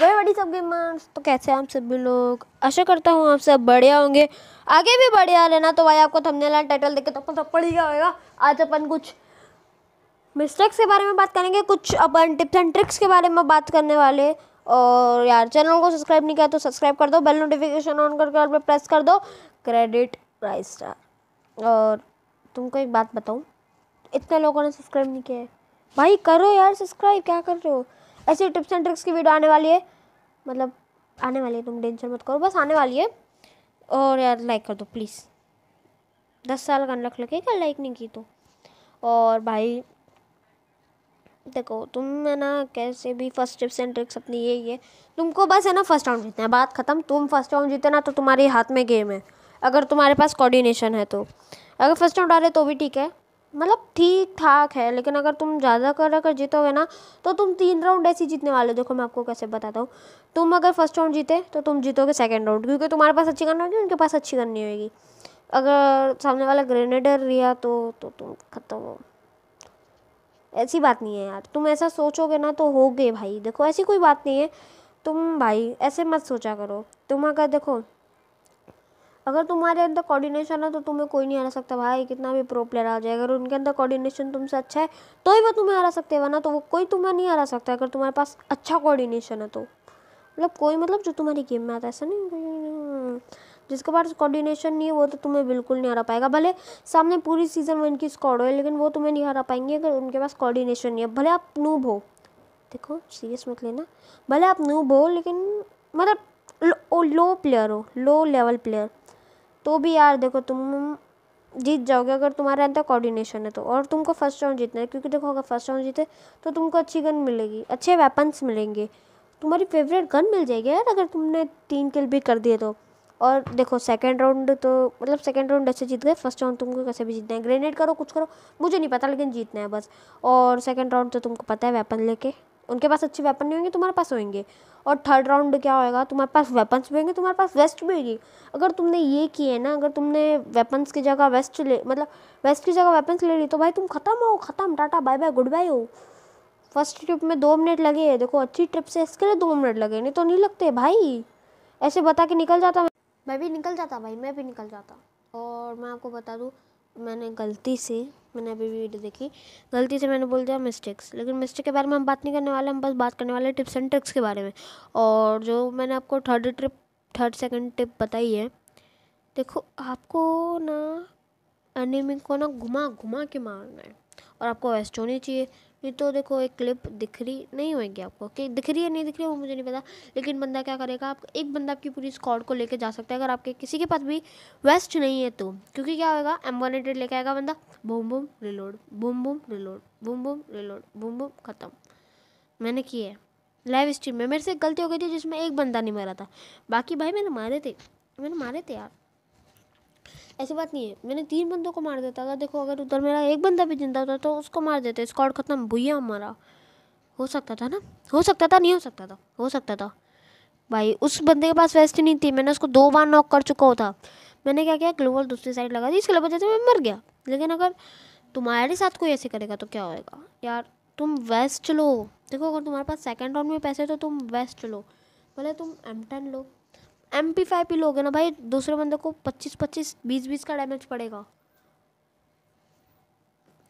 Very सब gamers तो कैसे हैं आप सभी लोग आशा करता हूँ आप सब बढ़िया होंगे आगे भी बढ़िया रहना तो भाई आपको थंबनेल एंड टाइटल देखे तो अपन सब पड़ ही गया होगा आज अपन कुछ मिस्टेक्स के बारे में बात करेंगे कुछ अपन टिप्स एंड ट्रिक्स के बारे में बात करने वाले और यार चैनल को सब्सक्राइब नहीं किया तो सब्सक्राइब कर दो बेल नोटिफिकेशन ऑन करके और प्रेस कर दो क्रेडिट प्राइस स्टार और तुमको एक बात बताऊँ इतने लोगों ने सब्सक्राइब नहीं किया है भाई करो यार सब्सक्राइब क्या कर रहे हो ऐसी टिप्स एंड ट्रिक्स की वीडियो आने वाली है मतलब आने वाली है तुम टेंशन मत करो बस आने वाली है और यार लाइक कर दो प्लीज़ दस साल का अनलॉक लगेगा लाइक नहीं की तो और भाई देखो तुम है ना कैसे भी फर्स्ट टिप्स एंड ट्रिक्स अपनी यही है तुमको बस है ना फर्स्ट राउंड जीतना है बात ख़त्म तुम फर्स्ट राउंड जीते ना तो तुम्हारे हाथ में गेम है अगर तुम्हारे पास कोऑर्डिनेशन है तो अगर फर्स्ट राउंड आ रहे तो भी ठीक है मतलब ठीक ठाक है लेकिन अगर तुम ज़्यादा कर अगर जीतोगे ना तो तुम तीन राउंड ऐसे जीतने वाले हो देखो मैं आपको कैसे बताता हूँ तुम अगर फर्स्ट राउंड जीते तो तुम जीतोगे सेकेंड राउंड क्योंकि तुम्हारे पास अच्छी करनी होगी उनके पास अच्छी करनी होगी अगर सामने वाला ग्रेनेडर रिया तो तो तुम खत्म हो ऐसी बात नहीं है यार तुम ऐसा सोचोगे ना तो हो गए भाई देखो ऐसी कोई बात नहीं है तुम भाई ऐसे मत सोचा करो तुम अगर देखो अगर तुम्हारे अंदर कोऑर्डिनेशन है तो तुम्हें कोई नहीं हरा सकता भाई कितना भी प्रो प्लेयर आ जाए अगर उनके अंदर कोऑर्डिनेशन तुमसे अच्छा है तो ही वो तुम्हें हरा सकते हैं वरना तो वो कोई तुम्हें नहीं हरा सकता अगर तुम्हारे पास अच्छा कोऑर्डिनेशन है तो मतलब कोई मतलब जो तुम्हारी गेम में आता है ऐसा नहीं हम्म। जिसके पास कोऑर्डिनेशन नहीं है वो तो तुम्हें बिल्कुल नहीं हरा पाएगा भले सामने पूरी सीज़न वन की स्कॉड हो लेकिन वो तुम्हें नहीं हरा पाएंगे अगर उनके पास कोऑर्डिनेशन नहीं है भले आप नूब हो देखो सीरियस मत लेना भले आप नूब हो लेकिन मतलब लो, लो प्लेयर हो लो लेवल प्लेयर तो भी यार देखो तुम जीत जाओगे अगर तुम्हारे अंदर कोऑर्डिनेशन है तो और तुमको फर्स्ट राउंड जीतना है क्योंकि देखो अगर फर्स्ट राउंड जीते तो तुमको अच्छी गन मिलेगी अच्छे वेपन्स मिलेंगे तुम्हारी फेवरेट गन मिल जाएगी यार अगर तुमने तीन किल भी कर दिए तो और देखो सेकंड राउंड तो मतलब सेकंड राउंड अच्छे जीत गए फर्स्ट राउंड तुमको कैसे भी जीतना है ग्रेनेड करो कुछ करो मुझे नहीं पता लेकिन जीतना है बस और सेकंड राउंड तो तुमको पता है वेपन लेके उनके पास अच्छे वेपन नहीं होंगे तुम्हारे पास होंगे और थर्ड राउंड क्या होएगा तुम्हारे पास वेपन्स भी होंगे तुम्हारे पास वेस्ट भी होगी अगर तुमने ये किए ना अगर तुमने वेपन्स की जगह वेस्ट ले मतलब वेस्ट की जगह वेपन्स ले ली तो भाई तुम ख़त्म हो ख़त्म tata bye bye good bye हो फर्स्ट ट्रिप में दो मिनट लगे देखो अच्छी ट्रिप से इसके लिए दो मिनट लगे नहीं तो नहीं लगते भाई ऐसे बता के निकल जाता मैं भी निकल जाता भाई मैं भी निकल जाता और मैं आपको बता दूँ मैंने गलती से मैंने अभी वीडियो देखी गलती से मैंने बोल दिया मिस्टेक्स लेकिन मिस्टेक के बारे में हम बात नहीं करने वाले हम बस बात करने वाले टिप्स एंड ट्रिक्स के बारे में और जो मैंने आपको third trip third second tip बताई है देखो आपको ना एनिमी को ना घुमा घुमा के मारना है और आपको वेस्ट होनी चाहिए नहीं तो देखो एक क्लिप दिख रही नहीं होगी आपको कि दिख रही है नहीं दिख रही है वो मुझे नहीं पता लेकिन बंदा क्या करेगा आप एक बंदा आपकी पूरी स्कॉड को लेके जा सकता है अगर आपके किसी के पास भी वेस्ट नहीं है तो क्योंकि क्या होगा एम वन हंड्रेड लेके आएगा बंदा boom boom reload boom boom reload boom boom reload boom boom ख़त्म मैंने किया है लाइव स्ट्रीम में मेरे से गलती हो गई थी जिसमें एक बंदा नहीं मरा था बाकी भाई मैंने मारे थे मैंने मारे थे यार ऐसी बात नहीं है मैंने तीन बंदों को मार देता था देखो अगर उधर मेरा एक बंदा भी जिंदा होता तो उसको मार देते स्कॉड खत्म भूया हमारा हो सकता था ना हो सकता था नहीं हो सकता था हो सकता था भाई उस बंदे के पास वेस्ट नहीं थी मैंने उसको दो बार नॉक कर चुका होता मैंने क्या किया ग्लोबल दूसरी साइड लगा दी इसके वजह से मैं मर गया लेकिन अगर तुम्हारे साथ कोई ऐसे करेगा तो क्या होएगा यार तुम वेस्ट लो देखो अगर तुम्हारे पास सेकेंड राउंड में पैसे तो तुम वेस्ट लो भले तुम एम लो एम पी फाइव पिल लोगे ना भाई दूसरे बंदे को पच्चीस पच्चीस बीस बीस का डैमेज पड़ेगा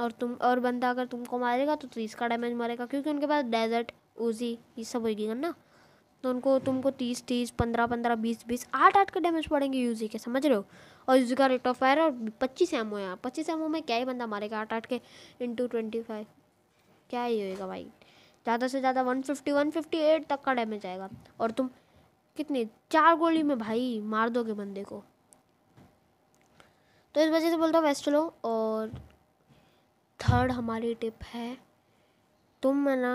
और तुम और बंदा अगर तुमको मारेगा तो तीस का डैमेज मारेगा क्योंकि उनके पास डेजर्ट ओजी ये सब होगी ना तो उनको तुमको तीस तीस पंद्रह पंद्रह बीस बीस आठ आठ का डैमेज पड़ेंगे यूजी के समझ रहे हो और यूजी का रेट ऑफ फायर और पच्चीस एम ओ यहाँ पच्चीस एम ओ में क्या ही बंदा मारेगा आठ आठ के इंटू ट्वेंटी फाइव क्या ही होएगा भाई ज़्यादा से ज़्यादा one fifty one fifty eight तक का डैमेज आएगा और तुम कितने चार गोली में भाई मार दोगे बंदे को तो इस वजह से बोलता हूँ वेस्ट लो और थर्ड हमारी टिप है तुम है ना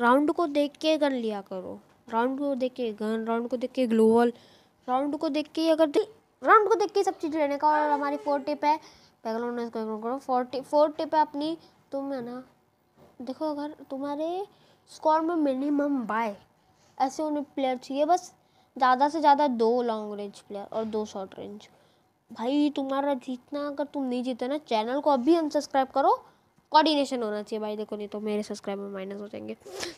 राउंड को देख के गन लिया करो राउंड को देख के गन राउंड को देख के ग्लोअल राउंड को देख के अगर राउंड को देख के सब चीज़ लेने का और हमारी फोर टिप है बैकग्राउंड नॉइस को इग्नोर करो फोर टिप फोर टिप है अपनी तुम है ना देखो अगर तुम्हारे स्कोर में मिनिमम बाय ऐसे उन्हें प्लेयर चाहिए बस ज़्यादा से ज़्यादा दो लॉन्ग रेंज प्लेयर और दो शॉर्ट रेंज भाई तुम्हारा जीतना अगर तुम नहीं जीते ना चैनल को अभी अनसब्सक्राइब करो कोऑर्डिनेशन होना चाहिए भाई देखो नहीं तो मेरे सब्सक्राइबर माइनस हो जाएंगे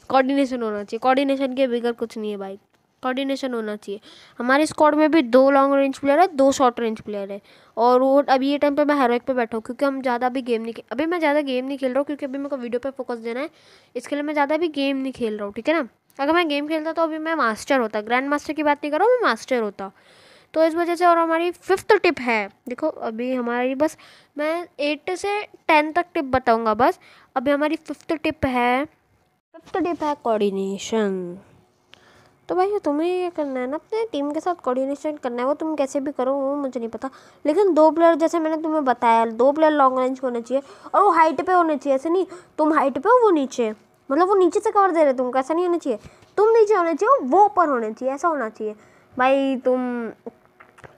कोऑर्डिनेशन होना चाहिए कोऑर्डिनेशन के बगैर कुछ नहीं है भाई कोऑर्डिनेशन होना चाहिए हमारे स्क्वाड में भी दो लॉन्ग रेंज प्लेयर है दो शॉर्ट रेंज प्लेयर है और वो अभी ये टाइम पे मैं हेरोइक पे बैठा हूँ क्योंकि हम ज़्यादा भी गेम नहीं खेल अभी मैं ज़्यादा गेम नहीं खेल रहा हूँ क्योंकि अभी मेरे को वीडियो पर फोकस देना है इसके लिए मैं ज़्यादा भी गेम नहीं खेल रहा हूँ ठीक है ना अगर मैं गेम खेलता तो अभी मैं मास्टर होता ग्रैंड मास्टर की बात नहीं कर रहा हूँ मैं मास्टर होता तो इस वजह से और हमारी फिफ्थ टिप है देखो अभी हमारी बस मैं एट से टेन तक टिप बताऊँगा बस अभी हमारी फिफ्थ टिप है फिफ्थ टिप है कोऑर्डिनेशन तो भाई तुम्हें ये करना है ना अपने टीम के साथ कोऑर्डिनेशन करना है वो तुम कैसे भी करो वो मुझे नहीं पता लेकिन दो प्लेयर जैसे मैंने तुम्हें बताया दो प्लेयर लॉन्ग रेंज होने चाहिए और वो हाइट पे होने चाहिए ऐसे नहीं तुम हाइट पे हो वो नीचे मतलब वो नीचे से कवर दे रहे तुमको ऐसा नहीं होना चाहिए तुम नीचे होने चाहिए वो ऊपर होने चाहिए ऐसा होना चाहिए भाई तुम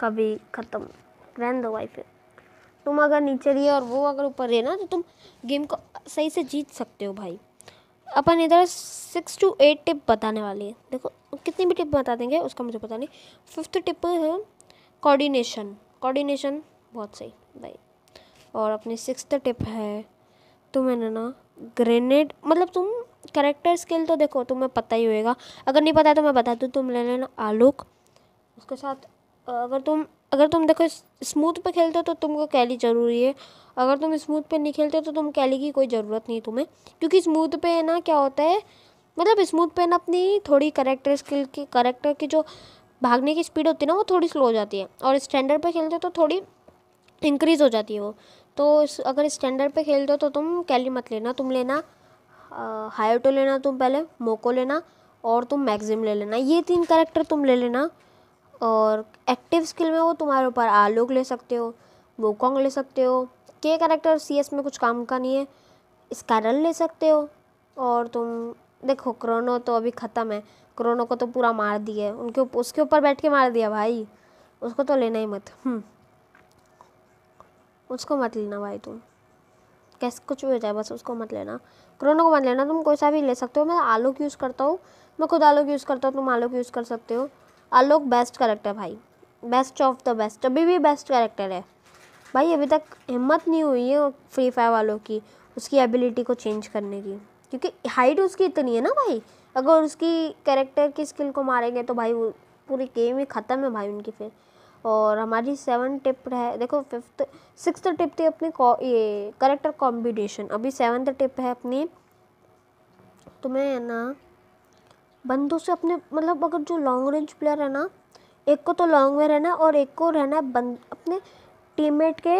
कभी ख़त्म रहने दो भाई फिर तुम अगर नीचे रही और वो अगर ऊपर रहे ना तो तुम गेम को सही से जीत सकते हो भाई अपन इधर सिक्स टू एट टिप बताने वाली है देखो कितनी भी टिप बता देंगे उसका मुझे पता नहीं फिफ्थ टिप है कोऑर्डिनेशन कोऑर्डिनेशन बहुत सही भाई और अपनी सिक्स टिप है तुम्हें तो ना ग्रेनेड मतलब तुम करेक्टर स्किल तो देखो तुम्हें पता ही होएगा अगर नहीं पता है तो मैं बता दूँ तुम ले लेना आलोक उसके साथ अगर तुम अगर तुम देखो स्मूथ पे खेलते हो तो तुमको कैली ज़रूरी है अगर तुम स्मूथ पे नहीं खेलते हो तो तुम कैली की कोई ज़रूरत नहीं तुम्हें क्योंकि स्मूथ पे ना क्या होता है मतलब स्मूथ पे ना अपनी थोड़ी करेक्टर स्किल की करेक्टर की जो भागने की स्पीड होती है ना वो थोड़ी स्लो हो जाती है और स्टैंडर्ड पर खेलते हो तो थोड़ी इंक्रीज़ हो जाती है वो तो इस अगर स्टैंडर्ड पे खेलते हो तो तुम कैली मत लेना तुम लेना हायोटो लेना तुम पहले मोको लेना और तुम मैगजिम ले लेना ये तीन करेक्टर तुम ले लेना और एक्टिव स्किल में वो तुम्हारे ऊपर आलोक ले सकते हो मोकोंग ले सकते हो के करेक्टर सी एस में कुछ काम का नहीं है स्कैरल ले सकते हो और तुम देखो क्रोनो तो अभी ख़त्म है क्रोनो को तो पूरा मार दिया है उनके उसके ऊपर बैठ के मार दिया भाई उसको तो लेना ही मत हम्म। उसको मत लेना भाई तुम कैसे कुछ भी हो जाए बस उसको मत लेना क्रोनो को मत लेना तुम कोई सा भी ले सकते हो मैं आलोक यूज़ करता हूँ मैं खुद आलोक यूज़ करता हूँ तुम आलोक यूज़ कर सकते हो आलोक बेस्ट करेक्टर भाई बेस्ट ऑफ द बेस्ट अभी भी बेस्ट करेक्टर है भाई अभी तक हिम्मत नहीं हुई है फ्री फायर वालों की उसकी एबिलिटी को चेंज करने की क्योंकि हाइट उसकी इतनी है ना भाई अगर उसकी कैरेक्टर की स्किल को मारेंगे तो भाई वो पूरी गेम ही ख़त्म है भाई उनकी फिर और हमारी सेवन टिप है देखो फिफ्थ सिक्स टिप थी अपनी ये करेक्टर कॉम्बिनेशन अभी सेवन्थ टिप है अपनी तो मैं ना बंदों से अपने मतलब अगर जो लॉन्ग रेंज प्लेयर है ना एक को तो लॉन्ग में रहना और एक को रहना है बंद अपने टीममेट के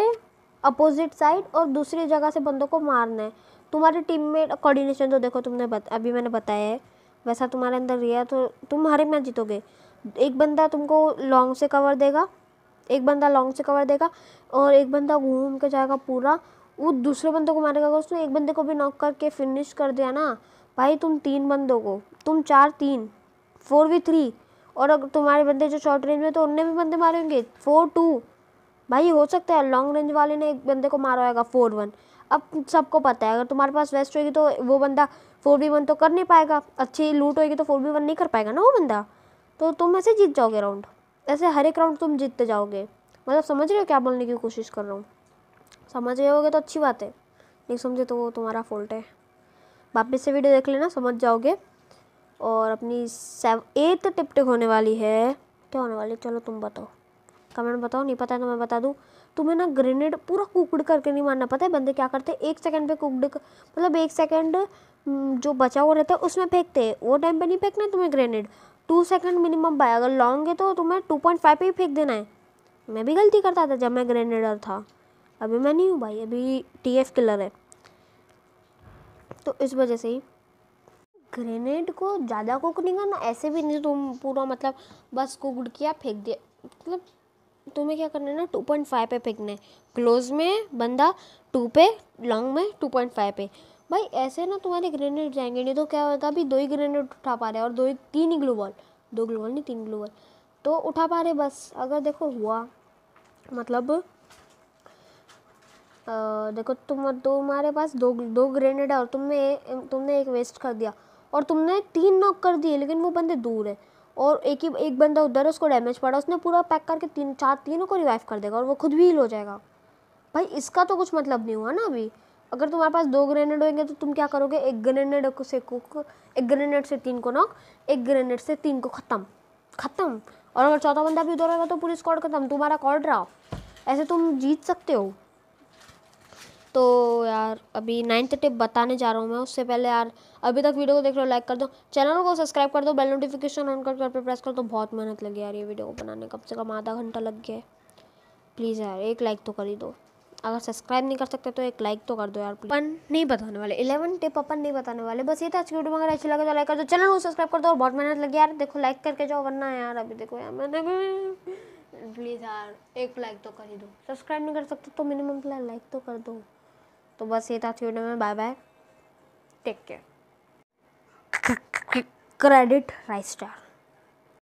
अपोजिट साइड और दूसरी जगह से बंदों को मारना है तुम्हारे टीममेट कोऑर्डिनेशन तो देखो तुमने बत, अभी मैंने बताया है वैसा तुम्हारे अंदर रिया तो तुम हरे मैच जीतोगे एक बंदा तुमको लॉन्ग से कवर देगा एक बंदा लॉन्ग से कवर देगा और एक बंदा घूम के जाएगा पूरा वो दूसरे बंदे को मारेगा उसने एक बंदे को भी नॉक करके फिनिश कर दिया ना भाई तुम तीन बंदों को तुम चार तीन फोर वी थ्री और अगर तुम्हारे बंदे जो शॉर्ट रेंज में तो उनने भी बंदे मारेंगे फोर टू भाई हो सकता है लॉन्ग रेंज वाले ने एक बंदे को मारा होगा फोर वन अब सबको पता है अगर तुम्हारे पास वेस्ट होगी तो वो बंदा फोर बी वन तो कर नहीं पाएगा अच्छी लूट होगी तो फोर बी वन नहीं कर पाएगा ना वो बंदा तो तुम ऐसे जीत जाओगे राउंड ऐसे हर एक राउंड तुम जीतते जाओगे मतलब समझ रहे हो क्या बोलने की कोशिश कर रहा हूँ समझ रहे होगे तो अच्छी बात है नहीं समझे तो वो तुम्हारा फॉल्ट है वापस से वीडियो देख लेना समझ जाओगे और अपनी सेव एथ टिपटिक होने वाली है क्या होने वाली चलो तुम बताओ कमेंट बताओ नहीं पता है तो मैं बता दूँ तुम्हें ना ग्रेनेड पूरा कुकड करके नहीं मारना पता है बंदे क्या करते हैं एक सेकंड पे कुकड मतलब एक सेकंड जो बचा हुआ रहता है उसमें फेंकते हैं वो टाइम पे नहीं फेंकना तुम्हें ग्रेनेड टू सेकेंड मिनिमम पाए अगर लॉन्ग है तो तुम्हें टू पॉइंट फाइव पर ही फेंक देना है मैं भी गलती करता था जब मैं ग्रेनेडर था अभी मैं नहीं हूँ भाई अभी टी एफ किलर है तो इस वजह से ही ग्रेनेड को ज़्यादा कुक नहीं करना ऐसे भी नहीं तुम पूरा मतलब बस कुकड किया फेंक दिया मतलब तुम्हें क्या करना है ना टू पॉइंट फाइव पे फेंकना है क्लोज में बंदा टू पे लॉन्ग में टू पॉइंट फाइव पे भाई ऐसे ना तुम्हारे ग्रेनेड जाएंगे नहीं तो क्या होता अभी दो ही ग्रेनेड उठा पा रहे हैं और दो ही तीन ही ग्लू बॉल दो ग्लू बॉल नहीं तीन ग्लू बॉल तो उठा पा रहे बस अगर देखो हुआ मतलब आ, देखो तुम तुम्हारे पास दो दो ग्रेनेड है और तुमने तुमने एक वेस्ट कर दिया और तुमने तीन नॉक कर दिए लेकिन वो बंदे दूर है और एक ही एक बंदा उधर उसको डैमेज पड़ा उसने पूरा पैक करके तीन चार तीनों को रिवाइव कर देगा और वो खुद भी हील हो जाएगा भाई इसका तो कुछ मतलब नहीं हुआ ना अभी अगर तुम्हारे पास दो ग्रेनेड होंगे तो तुम क्या करोगे एक ग्रेनेड से कुक एक ग्रेनेड से तीन को नॉक एक ग्रेनेड से तीन को ख़त्म ख़त्म और अगर चौथा बंदा भी उधर होगा तो पूरी स्कॉड खत्म तुम्हारा कॉर्ड रहा ऐसे तुम जीत सकते हो तो यार अभी नाइन्थ टिप बताने जा रहा हूँ मैं उससे पहले यार अभी तक वीडियो को देख रहे हो लाइक कर दो चैनल को सब्सक्राइब कर दो बेल नोटिफिकेशन ऑन कर पे प्रेस कर दो बहुत मेहनत लगी यार ये वीडियो को बनाने कम से कम आधा घंटा लग गया है प्लीज़ यार एक लाइक तो कर ही दो अगर सब्सक्राइब नहीं कर सकते तो एक लाइक तो कर दो यार अपन नहीं बताने वाले इलेवन टिप अपन नहीं बताने वाले बस ये था आज वीडियो अगर अच्छी लगे तो लाइक कर दो चैनल को सब्सक्राइब कर दो और बहुत मेहनत लगी यार देखो लाइक करके जाओ वरना यार अभी देखो यार मैंने प्लीज़ यार एक लाइक तो कर ही दो सब्सक्राइब नहीं कर सकते तो मिनिमम फिलहाल लाइक तो कर दो तो बस ये था वीडियो में bye bye take care credit राइस्टार